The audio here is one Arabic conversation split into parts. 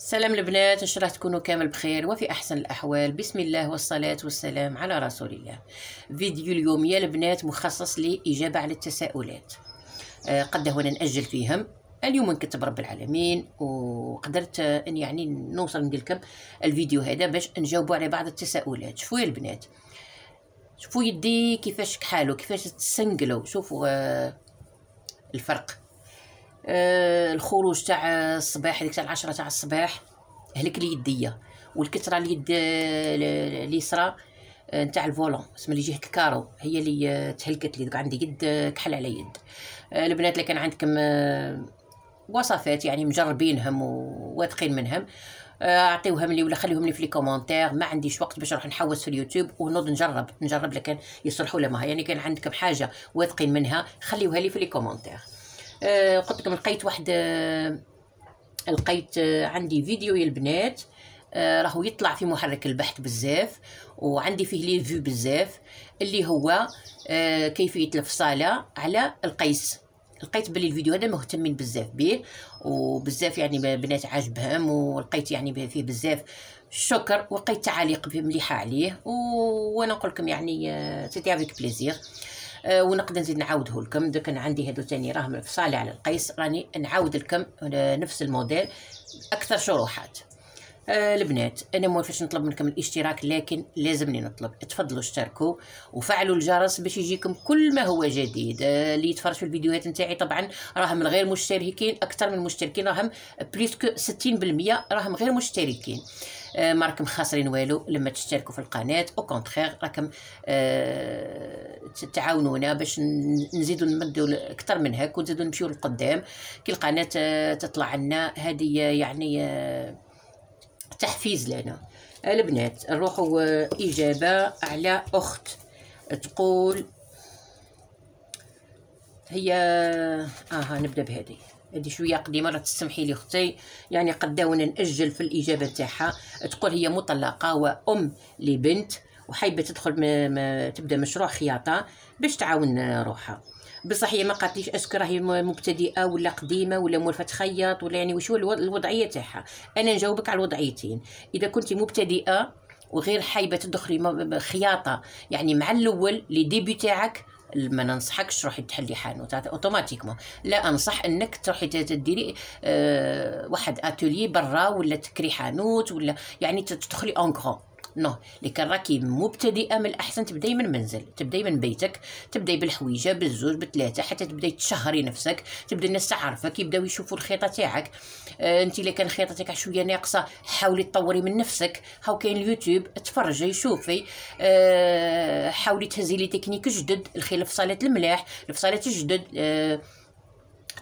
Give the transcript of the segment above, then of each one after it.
سلام البنات ان شاء الله تكونوا كامل بخير وفي احسن الاحوال بسم الله والصلاه والسلام على رسول الله فيديو اليوم يا البنات مخصص لاجابه على التساؤلات آه، قد هنا ناجل فيهم اليوم نكتب رب العالمين وقدرت ان يعني نوصل ندير لكم الفيديو هذا باش نجاوبوا على بعض التساؤلات شوفوا يا البنات شوفوا يدي كيفاش كحالو كيفاش تسنقلو شوفوا آه، الفرق آه، الخروج تاع الصباح هذيك تاع العشرة تاع الصباح هلك لي يديا والكثره اليد اليسرى آه، نتاع الفولون اسم اللي يجيه ككارو هي اللي آه، تهلكت لي دوك عندي يد كحل على يد البنات اللي كان عندكم وصفات يعني مجربينهم وواثقين منهم اعطيوهم لي ولا خليهم لي في لي كومونتير ما عنديش وقت باش نروح نحوس في اليوتيوب ونوض نجرب نجرب لكن يصلحوا لما يعني كان عندكم حاجه واثقين منها خليوها لي في لي كومونتير آه، قلت لكم لقيت واحد آه، لقيت آه، عندي فيديو يا البنات راهو يطلع في محرك البحث بزاف وعندي فيه لي فيو بزاف اللي هو كيفيه الفصاله على القيس لقيت بلي الفيديو هذا مهتمين بزاف به وبزاف يعني بنات عاجبهم ولقيت يعني فيه بزاف شكر وقيت تعاليق مليحه عليه وانا نقول لكم يعني سيتي افيك بليزير آه، ونقدر نزيد نعاوده لكم انا عندي هادو ثاني راهم في على القيس راني نعاود لكم آه، نفس الموديل اكثر شروحات آه البنات انا ما نطلب منكم الاشتراك لكن لازمني نطلب تفضلوا اشتركوا وفعلوا الجرس باش يجيكم كل ما هو جديد آه اللي يتفرج في الفيديوهات نتاعي طبعا راهم غير مشتركين اكثر من مشتركين راهم بليسكو 60% راهم غير مشتركين آه خاسرين والو لما تشتركوا في القناه او كونترير راكم آه، تعاونونا باش نزيدو نمدو اكثر من هاك ونزيدو نمشيو للقدام كي القناه تطلع لنا هذه يعني آه، تحفيز لنا البنات نروحوا آه، اجابه على اخت تقول هي اها آه، نبدا بهذه هذه شويه قديمه راه تسمحي لي اختي يعني قداونا ناجل في الاجابه تاعها تقول هي مطلقه وام لبنت وحايبه تدخل م... م... تبدا مشروع خياطه باش تعاون روحها بصح هي ما قالتليش اسكو راهي مبتدئه ولا قديمه ولا مولفه تخيط ولا يعني وشو الوضعيه تاعها انا نجاوبك على الوضعيتين اذا كنت مبتدئه وغير حايبه تدخلي خياطه يعني مع الاول لي ديبي تاعك ما ننصحكش روحي تحلي حانوت اوتوماتيكمون لا انصح انك تروحي تديري أه واحد اتولي برا ولا تكري حانوت ولا يعني تدخلي اون نو اللي كان راكي مبتدئه من الاحسن تبداي من منزل تبداي من بيتك تبداي بالحويجه بالزوج بالثلاثه حتى تبداي تشهري نفسك تبدا الناس تعرفك يبداو يشوفوا الخيطه تاعك آه انت اللي كان خيطتك شويه ناقصه حاولي تطوري من نفسك هاو كاين اليوتيوب تفرجي شوفي آه حاولي تهزي لي تكنيك جدد الخيل في صاله الملاح في صاله جدد آه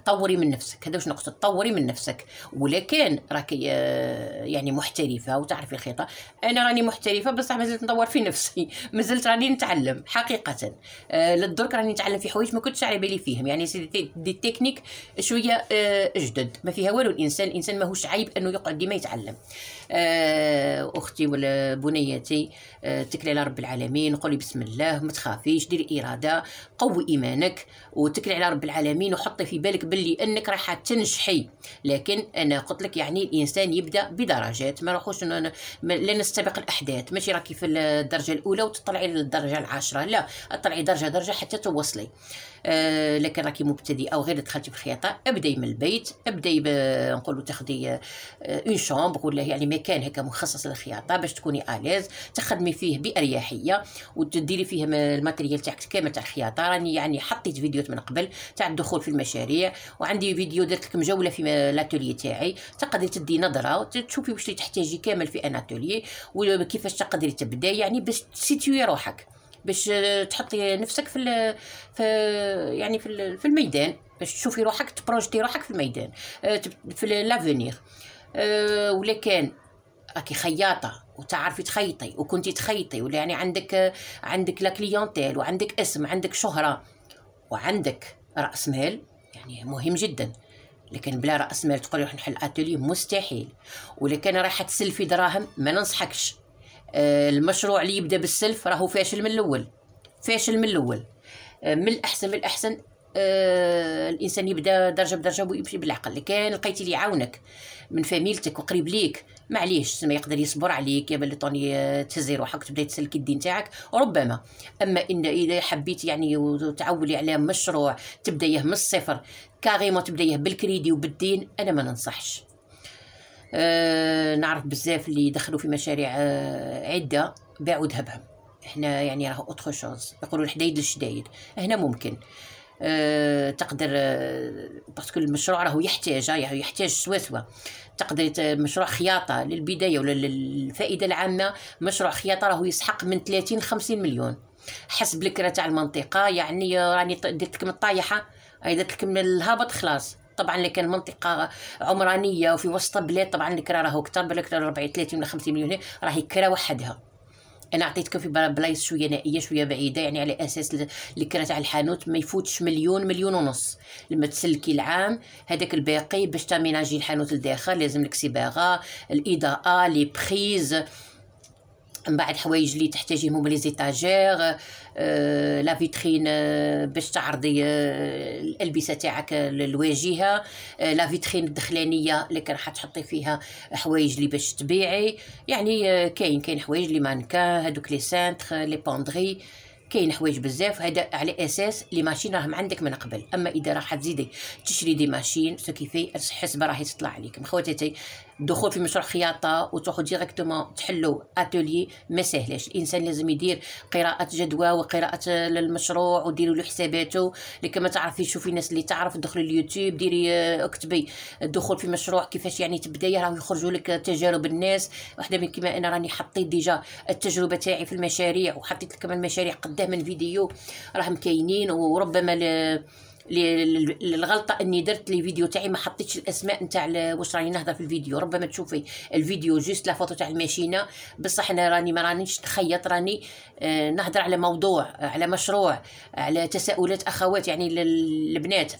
طوري من نفسك هذا واش نقصد طوري من نفسك ولكن راك آه، يعني محترفه وتعرفي الخيطه انا راني محترفه بصح مازلت نطور في نفسي مازلت راني نتعلم حقيقه آه للدرك راني نتعلم في حوايج ما كنتش على بالي فيهم يعني سيدي دي تكنيك شويه آه جدد ما فيها والو الانسان الانسان ماهوش عيب انه يقعد ديما يتعلم آه، اختي ولا بنيتي اتكلي آه، على رب العالمين قولي بسم الله ما تخافيش ديري اراده قوي ايمانك وتكلي على رب العالمين وحطي في بالك باللي انك راح تنجحي لكن انا قلت لك يعني الانسان يبدا بدرجات ما نروحوش لا نستبق الاحداث ماشي راكي في الدرجه الاولى وتطلعي للدرجه العاشره لا اطلعي درجه درجه حتى توصلي آه لكن راكي مبتدئه او غير دخلتي في الخياطه ابداي من البيت ابداي نقولوا تاخدي اون آه، شومبر ولا يعني مكان هكا مخصص للخياطه باش تكوني اليز تخدمي فيه باريحيه وتديري فيه الماتريال تاعك كامل تاع الخياطه راني يعني حطيت فيديوهات من قبل تاع الدخول في المشاريع وعندي فيديو درت لكم جوله في لاتولي تاعي تقدري تدي نظره وتشوفي واش اللي تحتاجي كامل في ان اتولي وكيفاش تقدري تبداي يعني باش تسيتوي روحك باش تحطي نفسك في, في يعني في, في الميدان باش تشوفي روحك تبروجتي روحك في الميدان آه، في لافونيغ آه، ولا كان راكي خياطه وتعرفي تخيطي وكنتي تخيطي ولا يعني عندك عندك لا كليونتيل وعندك اسم عندك شهره وعندك راس مال يعني مهم جدا لكن بلا راس مال تقولي راح نحل اتولي مستحيل ولكن كان رايحه تسلفي دراهم ما ننصحكش آه، المشروع اللي يبدا بالسلف راهو فاشل من الاول فاشل من الاول آه، من الاحسن من الاحسن آه، الانسان يبدا درجه بدرجه ويمشي بالعقل كان لقيتي اللي يعاونك من فاميلتك وقريب ليك معليش ما يقدر يصبر عليك يا بلي طوني تهزي روحك تبدا تسلك الدين تاعك ربما اما ان اذا حبيت يعني وتعولي على مشروع تبدايه من الصفر كاريمون تبدايه بالكريدي وبالدين انا ما ننصحش آه، نعرف بزاف اللي دخلوا في مشاريع آه، عده باعوا ذهبهم هنا يعني راه اوتخو شوز يقولوا الحدايد للشدايد هنا ممكن أه تقدر أه باسكو المشروع راهو يحتاج راهو يعني يحتاج سوا سوا تقدر مشروع خياطه للبدايه ولا للفائده العامه مشروع خياطه راهو يسحق من 30 50 مليون حسب الكره تاع المنطقه يعني آه، راني درت لكم الطايحه درت لكم الهابط خلاص طبعا كان منطقة عمرانيه وفي وسط بلاد طبعا الكرا راهو كتر بالك ربعي 30 ولا 50 مليون راهي كرا وحدها انا عطيتكم في بلايص شويه نائيه شويه بعيده يعني على اساس الكرا تاع الحانوت ما يفوتش مليون مليون ونص لما تسلكي العام هذاك الباقي باش تاميناجي الحانوت لداخل لازم لك صباغه الاضاءه لي بريز من بعد حوايج اللي تحتاجيهم لي زيتاجير آه، لا فيترين آه، باش تعرضي آه، الالبسه تاعك للواجهه لا فيترين الدخلانيه اللي راح تحطي فيها حوايج اللي باش تبيعي يعني كاين كاين حوايج اللي مانكان هذوك لي سانتر لي بوندري كاين حوايج بزاف هذا على اساس لي ماشين راهم عندك من قبل اما اذا راح تزيدي تشري دي ماشين سو كيفي الحسبه راهي تطلع عليكم خواتاتي الدخول في مشروع خياطه وتروحوا ديريكتومون تحلوا اتولي ما ساهلاش، الانسان لازم يدير قراءه جدوى وقراءه المشروع وديروا له حساباته اللي كما تعرفي شوفي الناس اللي تعرف دخلي اليوتيوب ديري آه، اكتبي الدخول في مشروع كيفاش يعني تبداي راه يخرجوا لك تجارب الناس وحده من كما انا راني حطيت ديجا التجربه تاعي في المشاريع وحطيت لكم المشاريع قدام من فيديو راهم كاينين وربما الغلطه اني درت لي فيديو تاعي ما حطيتش الاسماء نتاع واش راني نهضر في الفيديو ربما تشوفي الفيديو جوست لا فوتو تاع الماشينه بصح انا راني ما رانيش نخيط راني آه، نهضر على موضوع على مشروع على تساؤلات اخوات يعني للبنات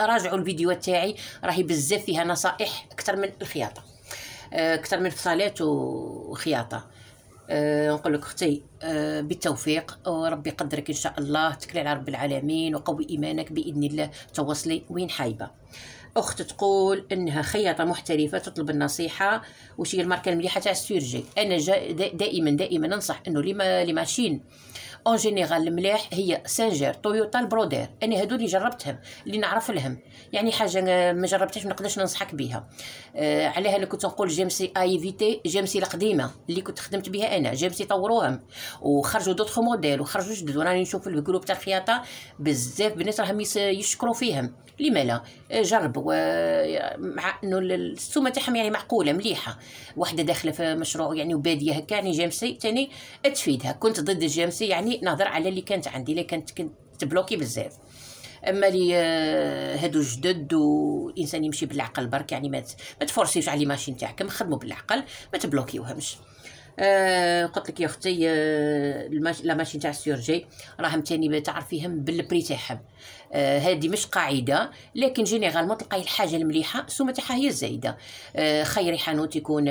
راجعوا الفيديو تاعي راهي بزاف فيها نصائح اكثر من الخياطه آه، اكثر من فصالات وخياطه أه نقول لك اختي أه بالتوفيق وربي يقدرك ان شاء الله تكلي على رب العالمين وقوي ايمانك باذن الله تواصلي وين حايبه اخت تقول انها خياطه محترفه تطلب النصيحه واش هي الماركه المليحه تاع السيرجي انا دائما دائما ننصح انه لما لماشين اون جينيرال المليح هي سانجير تويوتا البرودير انا هادو اللي جربتهم اللي نعرف لهم يعني حاجه ما جربتهاش ما نقدرش ننصحك بها آه عليها انا كنت نقول جيمسي اي جيم جيمسي القديمه اللي كنت خدمت بها انا جيمسي طوروهم وخرجوا دوطخ موديل وخرجوا جدد وراني نشوف الجروب تاع الخياطه بزاف بنات راهم يشكروا فيهم لما لا آه، جربوا مع انه السومه تاعهم يعني معقوله مليحه واحده داخله في مشروع يعني وباديه هكا يعني جيمسي ثاني تفيدها كنت ضد الجيمسي يعني هذه نهضر على اللي كانت عندي اللي كانت كنت تبلوكي بزاف اما لي آه، هادو جدد وانسان يمشي بالعقل برك يعني ما ما تفورسيش على لي ماشين تاعكم خدموا بالعقل ما تبلوكيوهمش آه، قلت لك يا اختي آه، لا ماشي تاع السيرجي راهم تاني تعرفيهم بالبري تاعهم هذه آه، مش قاعده لكن جينيرالمون تلقاي الحاجه المليحه السمعه تاعها هي الزايده خيري حانوت يكون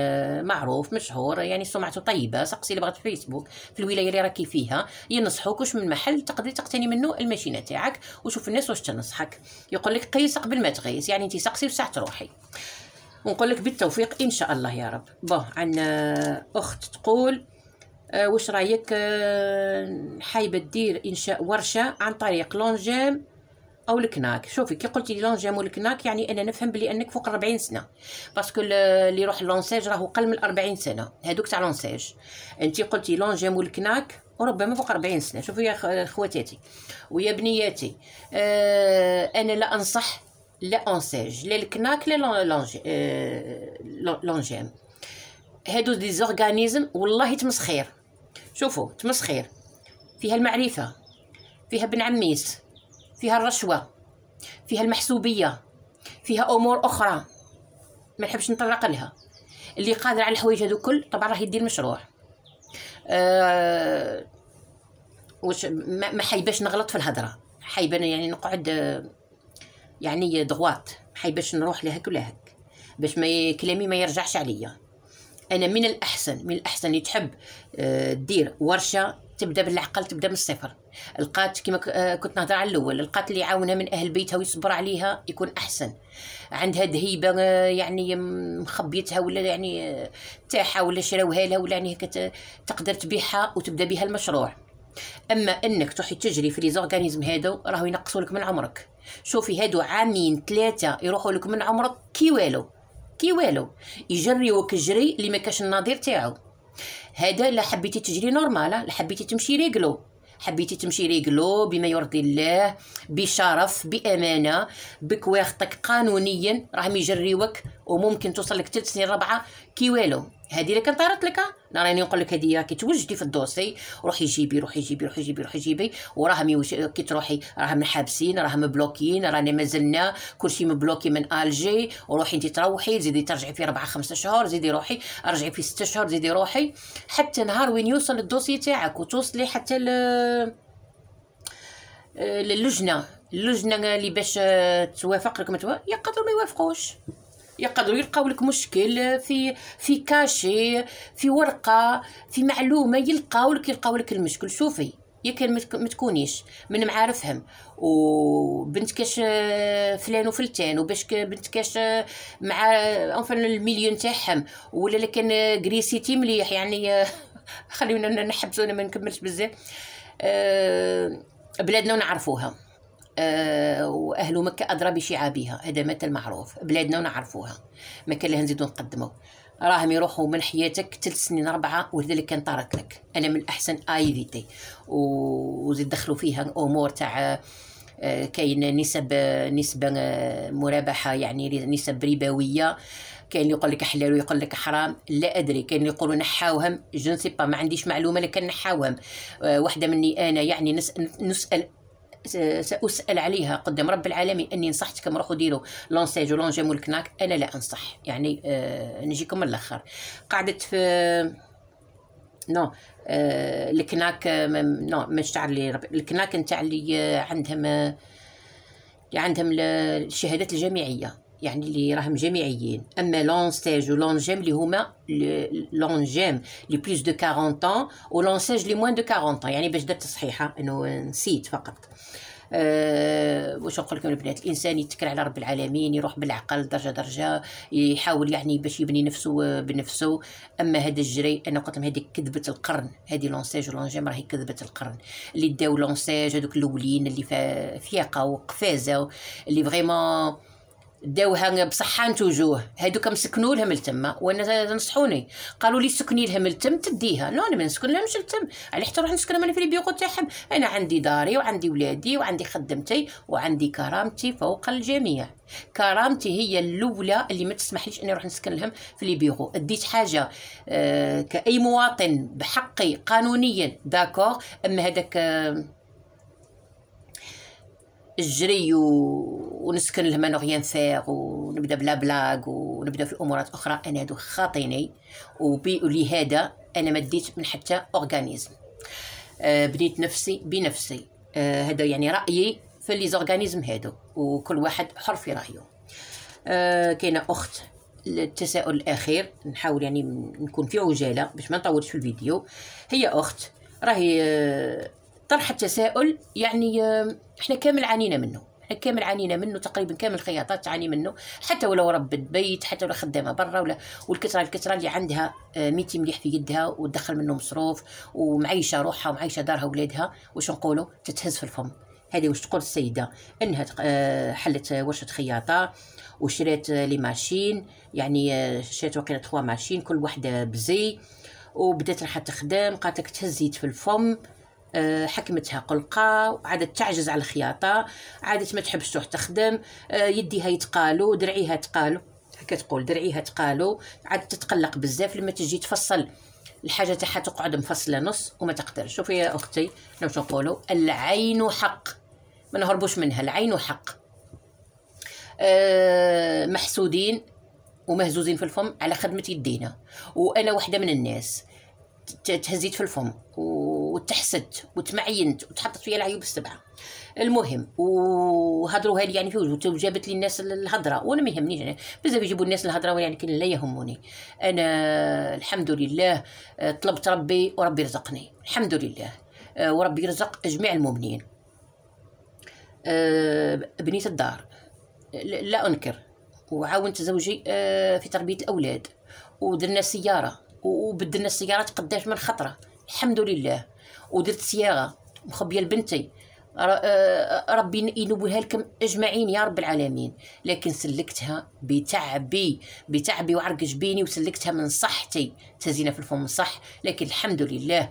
معروف مشهور يعني سمعته طيبه سقسي اللي بغات في فيسبوك في الولايه اللي راكي فيها ينصحوك واش من محل تقدري تقتني منه الماشينه تاعك وشوف الناس واش تنصحك يقول لك قيس قبل ما تقيس يعني انت سقسي وساعه تروحي ونقول لك بالتوفيق ان شاء الله يا رب بون عندنا آه، اخت تقول آه، واش رايك آه، حايبه دير انشاء ورشه عن طريق لونجيم او الكناك شوفي كي قلتي لونجيم والكناك يعني انا نفهم بلي انك فوق 40 سنه باسكو اللي يروح لونساج راهو قل من 40 سنه هذوك تاع لونساج انت قلتي لونجيم والكناك وربما فوق 40 سنه شوفوا يا خواتاتي ويا بنياتي انا لا انصح لا اونسيج لا الكناك لا لونجيم هادو دي زورغانيزم والله تمسخير شوفوا تمسخير فيها المعرفه فيها ابن عميس فيها الرشوه فيها المحسوبيه فيها امور اخرى ما نحبش نطرق لها اللي قادر على الحوايج هذو كل طبعا راه يدير مشروع أه واش ما حيباش نغلط في الهضره حيبان يعني نقعد يعني دغواط باش نروح لهك ولهك باش ما كلامي ما يرجعش عليا انا من الاحسن من الاحسن يتحب آه، دير ورشه تبدا بالعقل تبدا من الصفر لقات كما آه، كنت نهضر على الاول لقات اللي يعاونها من اهل بيتها ويصبر عليها يكون احسن عندها دهيبه آه، يعني مخبيتها ولا يعني تاعها ولا شراوها لها ولا يعني تقدر تبيعها وتبدا بها المشروع اما انك تروحي تجري في لي زورغانيزم هادو راهو ينقصوا لك من عمرك شوفي هادو عامين ثلاثه يروحوا لك من عمرك كي والو كي والو يجريوك الجري اللي ما كاش النظير تاعو هذا لا حبيتي تجري نورمال لا حبيتي تمشي ريغلو حبيتي تمشي ريغلو بما يرضي الله بشرف بامانه بكواختك قانونيا راهم يجريوك وممكن توصل لك ثلاث سنين ربعه كي والو هذه اللي كنطارت لك انا راني نقول لك هذه راكي توجدي في الدوسي روحي جيبي روحي جيبي روحي جيبي روحي جيبي وراه ميوش... كي تروحي راه محابسين راه مبلوكين رانا مازلنا كلشي مبلوكي من الجي وروحي انت تروحي زيدي ترجعي في 4 5 شهور زيدي روحي ارجعي في 6 شهور زيدي روحي حتى نهار وين يوصل الدوسي تاعك وتوصلي حتى ل... آه، للجنه اللجنه اللي باش آه، توافق لك ما يقدروا ما يوافقوش يقدروا يلقاو لك مشكل في في كاشي في ورقه في معلومه يلقاو لك يلقاو لك المشكل شوفي يمكن ما تكونيش من معارفهم وبنت كاش فلان وفلتان وباش بنت كاش آه، آه، مع انفن المليون تاعهم ولا لكن كريسيتي آه، مليح يعني خلينا نحبسونا انا ما نكملش بزاف بلادنا ونعرفوها آه، واهل مكه ادرى بشعابها هذا مثل معروف بلادنا ونعرفوها ما كان لها نزيدو نقدمو راهم يروحوا من حياتك ثلاث سنين اربعه وهذا اللي كان طارت لك انا من الاحسن ايفيتي وزيد دخلوا فيها امور تاع آه، كاين نسب نسبه آه، مرابحه يعني نسب ربويه كاين اللي يقول لك حلال ويقول لك حرام لا ادري كاين اللي يقولوا نحاوهم جون سيبا ما عنديش معلومه لكن نحاوهم وحده مني انا يعني نسال, نسأل ساسال عليها قدام رب العالمين اني نصحتكم روحوا ديروا لونسيج ولونجيم والكناك انا لا انصح يعني آه نجيكم من الاخر قعدت في نو آه الكناك نو مش تاع اللي الكناك نتاع اللي عندهم اللي عندهم الشهادات الجامعيه يعني اللي راهم جامعيين اما لونسيج جيم اللي هما لونجيم لي بلوس دو 40 طون ستاج لي موان دو 40 طون يعني باش درت صحيحه انه نسيت فقط أه واش نقول لكم البنات الانسان يتكل على رب العالمين يروح بالعقل درجه درجه يحاول يعني باش يبني نفسه آه، بنفسه اما هذا الجري انا قلت لهم هذه كذبه القرن هذه لونسيج ولونجيم راهي كذبه القرن اللي داو لونسيج هذوك الاولين اللي فياقه وقفازه اللي فريمون داوها بصحه توجوه هادوك مسكنوا من لتما وانا نصحوني قالوا لي سكني لهم التم تديها نو انا ما نسكن لهمش لتم على حتى نروح نسكن انا في البيوغو تاعهم انا عندي داري وعندي ولادي وعندي خدمتي وعندي كرامتي فوق الجميع كرامتي هي الاولى اللي ما تسمحليش اني نروح نسكن لهم في لي اديت حاجه آه كاي مواطن بحقي قانونيا داكور اما هذاك آه الجري و ونسكن لما نغيان فيغ ونبدا بلا بلاك ونبدا في امورات اخرى انا هادو خاطيني ولهذا انا ما ديت من حتى اورغانيزم آه، بنيت نفسي بنفسي آه، هذا يعني رايي في لي زورغانيزم هادو وكل واحد حر في رايه آه كاينه اخت التساؤل الاخير نحاول يعني نكون في عجاله باش ما نطولش في الفيديو هي اخت راهي آه، طرح التساؤل يعني احنا كامل عانينا منه كامل عانينا منه تقريبا كامل الخياطات تعاني منه حتى ولو رب بيت حتى ولو خدامه برا ولا والكثره الكثره اللي عندها آه، ميتي مليح في يدها وتدخل منه مصروف ومعيشه روحها ومعيشه دارها وولادها واش نقولوا تتهز في الفم هذه واش تقول السيده انها آه، حلت آه، ورشه خياطه وشريت لي ماشين يعني شريت وقيله ثلاثه ماشين كل وحده بزي وبدات راح تخدم قالت لك تهز في الفم آه، حكمتها قلقة عادت تعجز على الخياطة عادت ما تحبش تروح تخدم آه، يديها يتقالوا درعيها تقالوا تقول درعيها تقالوا عاد تتقلق بزاف لما تجي تفصل الحاجه تاعها تقعد مفصله نص وما تقدرش شوفي يا اختي لو تقولوا العين حق ما نهربوش منها العين حق آه، محسودين ومهزوزين في الفم على خدمه يدينا وانا واحده من الناس تهزيت في الفم و وتحسد وتمعينت وتحطت فيها العيوب السبعه المهم وهضروها لي يعني فوز وجابت لي الناس الهضره وانا ما يهمنيش يعني بزاف يجيبوا الناس الهضره يعني كان لا يهمني انا الحمد لله آه، طلبت ربي وربي رزقني الحمد لله آه، وربي يرزق جميع المؤمنين آه، بنيت الدار لا انكر وعاونت زوجي في تربيه الاولاد ودرنا سياره وبدلنا السيارات قداش من خطره الحمد لله ودرت صياغه مخبيه لبنتي آه، آه، ربي ينوبها لكم اجمعين يا رب العالمين لكن سلكتها بتعبي بتعبي وعرق جبيني وسلكتها من صحتي تزينه في الفم صح لكن الحمد لله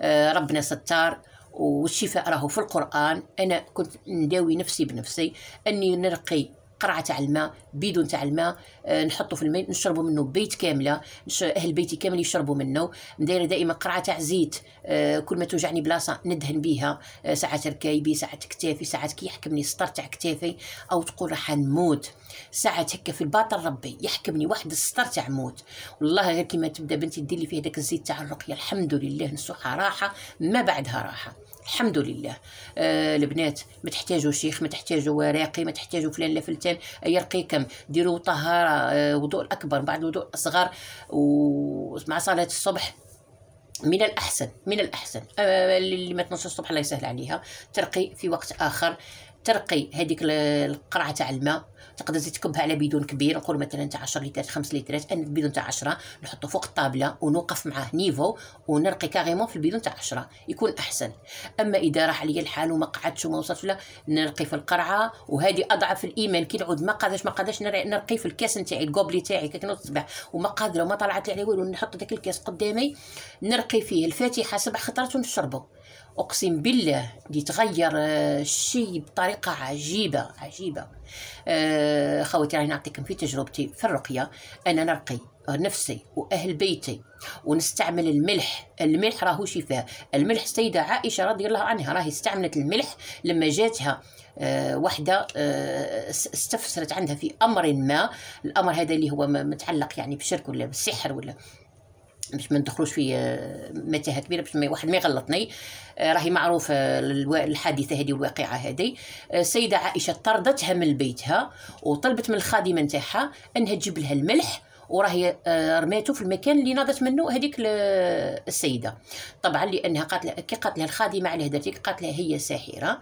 آه، ربنا ستار والشفاء راهو في القران انا كنت نداوي نفسي بنفسي اني نرقي قرعه تاع الماء بيدون تاع الماء آه، نحطه في الماء نشربوا منه بيت كامله اهل بيتي كامل يشربوا منه ندير دائما قرعه تاع زيت آه، كل ما توجعني بلاصه ندهن بها آه، ساعات ركايبي ساعات كتافي ساعات كي يحكمني السطر تاع كتافي او تقول راح نموت ساعات هكا في الباطن ربي يحكمني واحد السطر تاع موت والله غير كيما تبدا بنتي دير لي فيه داك الزيت تاع الرقيه الحمد لله نصحى راحه ما بعدها راحه الحمد لله آه البنات ما تحتاجوا شيخ ما تحتاجوا راقي ما تحتاجوا فلان لا فلتان يرقيكم ديروا طهاره آه وضوء الاكبر بعد وضوء الصغار ومع صلاه الصبح من الاحسن من الاحسن آه، اللي ما تنوضش الصبح الله يسهل عليها ترقي في وقت اخر ترقي هذيك القرعه تاع الماء تقدر تزيد تكبها على بيدون كبير نقول مثلا تاع 10 لترات 5 لترات انا البيدون تاع 10 نحطه فوق الطابله ونوقف معاه نيفو ونرقي كاريمون في البيدون تاع 10 يكون احسن اما اذا راح عليا الحال وما قعدتش وما وصلتش لا نرقي في القرعه وهذه اضعف الايمان كي نعود ما قادش ما قادرش نرقي في الكاس نتاعي الكوبلي تاعي كي الصباح وما قادره وما طلعت لي على والو نحط ذاك الكاس قدامي نرقي فيه الفاتحه سبع خطرات ونشربه اقسم بالله يتغير آه، الشيء بطريقه عجيبه عجيبه آه، خواتي راني نعطيكم في تجربتي في الرقيه انا نرقي نفسي واهل بيتي ونستعمل الملح الملح راهو شفاء الملح السيده عائشه رضي الله عنها راهي استعملت الملح لما جاتها آه، وحده استفسرت عندها في امر ما الامر هذا اللي هو متعلق يعني بالشرك ولا بالسحر ولا باش ما ندخلوش في آه، متاهه كبيره باش واحد ما يغلطني آه، راهي معروفه الحادثه هذه والواقعه هذه آه، السيده عائشه طردتها من بيتها وطلبت من الخادمه نتاعها انها تجيب لها الملح وراه آه، رماتو في المكان اللي ناضت منه هذيك السيده طبعا لانها قاتله كي قاتلها الخادمه على قالت قاتلها هي ساحره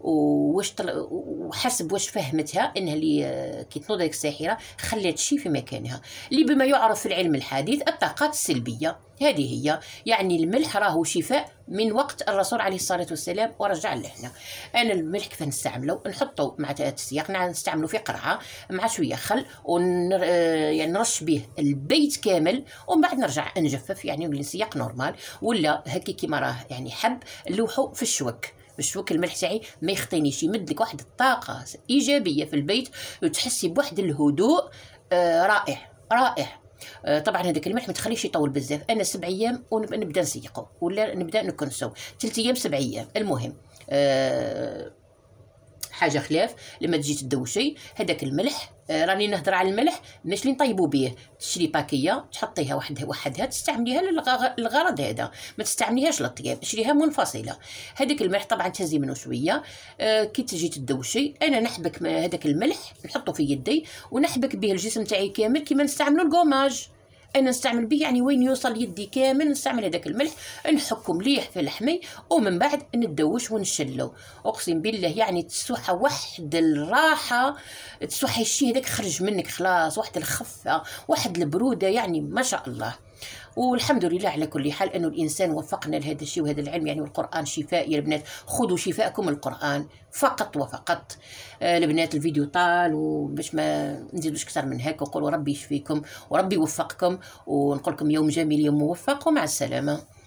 واش طل... وحسب واش فهمتها انها اللي آه، كي تنوض هذيك الساحره خلات شي في مكانها اللي بما يعرف في العلم الحديث الطاقات السلبيه هذه هي يعني الملح راهو شفاء من وقت الرسول عليه الصلاه والسلام ورجع لهنا انا الملح كيف نستعمله نحطه مع السياق نستعمله في قرعه مع شويه خل ونر آه، يعني نرش به البيت كامل ومن بعد نرجع نجفف يعني السياق نورمال ولا هكي كيما راه يعني حب لوحو في الشوك الشوك الملح تاعي ما يخطينيش يمد لك واحد الطاقه ايجابيه في البيت وتحسي بواحد الهدوء آه، رائع رائع آه، طبعا هذاك الملح ما تخليش يطول بزاف انا سبع ايام ونبدا نسيقه ولا نبدا نكنسو ثلاث ايام سبع ايام المهم أه حاجه خلاف لما تجي تدوشي شيء هذاك الملح آه، راني نهضر على الملح ماشي اللي نطيبوا به تشري باكيه تحطيها وحدها وحدها تستعمليها للغرض هذا ما تستعمليهاش للطياب شريها منفصله هذاك الملح طبعا تهزي منه شويه آه، كي تجي تدوشي انا نحبك هذاك الملح نحطه في يدي ونحبك به الجسم تاعي كامل كيما نستعملو الكوماج انا نستعمل به يعني وين يوصل يدي كامل نستعمل هذاك الملح نحكه مليح في الحمي ومن بعد ندوش ونشلو اقسم بالله يعني تسوحه واحد الراحه تسوحه الشيء هذاك خرج منك خلاص واحد الخفه واحد البروده يعني ما شاء الله والحمد لله على كل حال انه الانسان وفقنا لهذا الشيء وهذا العلم يعني والقران شفاء يا البنات خذوا شفاءكم القران فقط وفقط آه البنات الفيديو طال وباش ما نزيدوش اكثر من هكا وقولوا ربي يشفيكم وربي يوفقكم ونقول لكم يوم جميل يوم موفق ومع السلامه